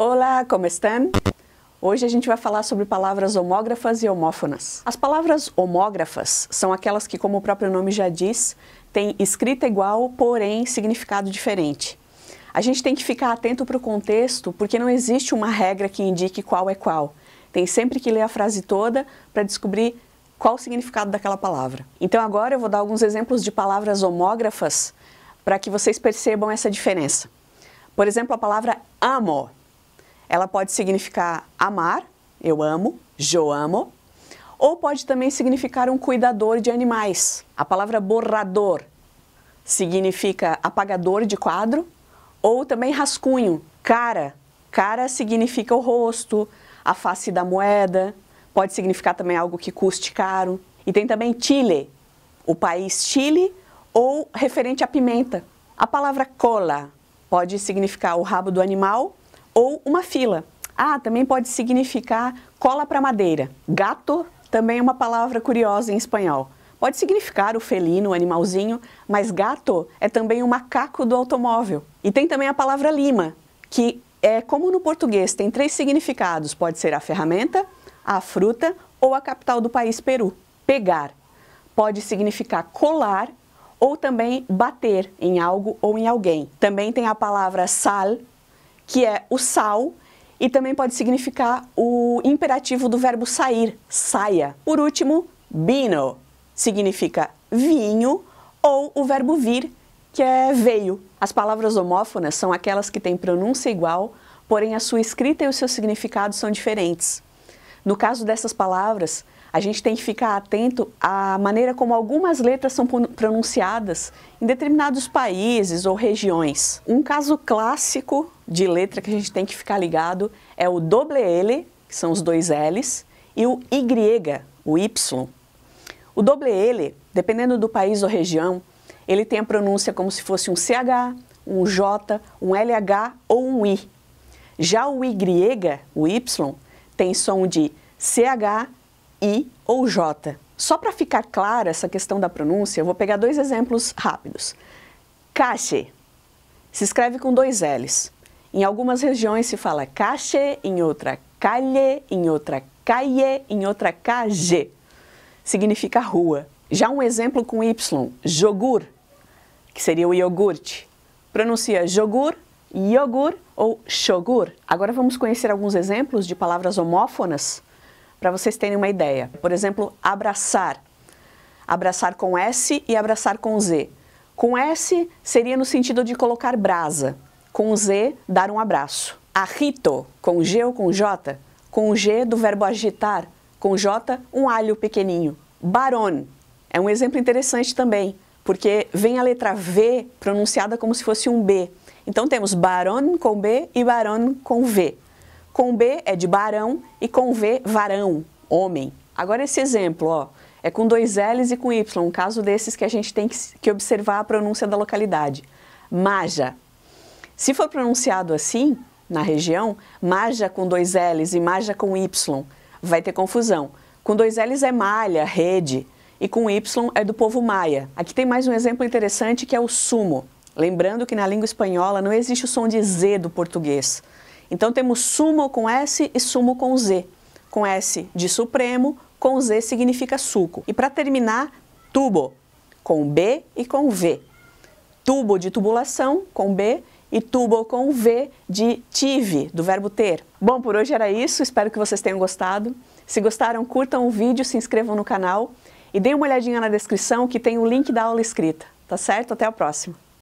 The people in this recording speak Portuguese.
Olá, como estão? Hoje a gente vai falar sobre palavras homógrafas e homófonas. As palavras homógrafas são aquelas que, como o próprio nome já diz, têm escrita igual, porém significado diferente. A gente tem que ficar atento para o contexto, porque não existe uma regra que indique qual é qual. Tem sempre que ler a frase toda para descobrir qual o significado daquela palavra. Então agora eu vou dar alguns exemplos de palavras homógrafas para que vocês percebam essa diferença. Por exemplo, a palavra amor. Ela pode significar amar, eu amo, jo amo, ou pode também significar um cuidador de animais. A palavra borrador significa apagador de quadro, ou também rascunho, cara. Cara significa o rosto, a face da moeda, pode significar também algo que custe caro. E tem também Chile, o país Chile, ou referente à pimenta. A palavra cola pode significar o rabo do animal ou uma fila. Ah, também pode significar cola para madeira. Gato também é uma palavra curiosa em espanhol. Pode significar o felino, o animalzinho, mas gato é também o macaco do automóvel. E tem também a palavra lima, que é como no português tem três significados: pode ser a ferramenta, a fruta ou a capital do país, Peru. Pegar pode significar colar ou também bater em algo ou em alguém. Também tem a palavra sal, que é o sal, e também pode significar o imperativo do verbo sair, saia. Por último, bino significa vinho ou o verbo vir, que é veio. As palavras homófonas são aquelas que têm pronúncia igual, porém a sua escrita e o seu significado são diferentes. No caso dessas palavras, a gente tem que ficar atento à maneira como algumas letras são pronunciadas em determinados países ou regiões. Um caso clássico de letra que a gente tem que ficar ligado é o doble L, que são os dois L's, e o Y, o Y. O doble L, dependendo do país ou região, ele tem a pronúncia como se fosse um CH, um J, um LH ou um I. Já o Y, o Y, tem som de CH, I ou J. Só para ficar clara essa questão da pronúncia, eu vou pegar dois exemplos rápidos. Cache se escreve com dois L's. Em algumas regiões se fala cache, em outra calhe, em outra caie, em outra cage. Significa rua. Já um exemplo com Y, jogur, que seria o iogurte. Pronuncia jogur, iogur ou shogur. Agora vamos conhecer alguns exemplos de palavras homófonas para vocês terem uma ideia. Por exemplo, abraçar. Abraçar com S e abraçar com Z. Com S seria no sentido de colocar brasa. Com Z, dar um abraço. Arrito, com G ou com J? Com G do verbo agitar. Com J, um alho pequenininho. Baron é um exemplo interessante também, porque vem a letra V pronunciada como se fosse um B. Então temos baron com B e baron com V. Com B é de barão e com V, varão, homem. Agora esse exemplo, ó, é com dois L's e com Y, um caso desses que a gente tem que, que observar a pronúncia da localidade. Maja. Se for pronunciado assim, na região, maja com dois L's e maja com Y, vai ter confusão. Com dois L's é malha, rede, e com Y é do povo maia. Aqui tem mais um exemplo interessante que é o sumo. Lembrando que na língua espanhola não existe o som de Z do português. Então temos sumo com S e sumo com Z. Com S de supremo, com Z significa suco. E para terminar, tubo, com B e com V. Tubo de tubulação, com B, e tubo com V de tive, do verbo ter. Bom, por hoje era isso, espero que vocês tenham gostado. Se gostaram, curtam o vídeo, se inscrevam no canal e deem uma olhadinha na descrição que tem o link da aula escrita, tá certo? Até a próxima!